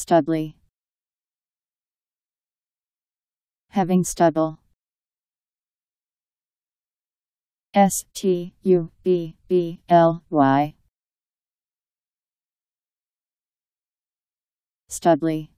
Studley. Having stubble. S T U B B L Y. Studley.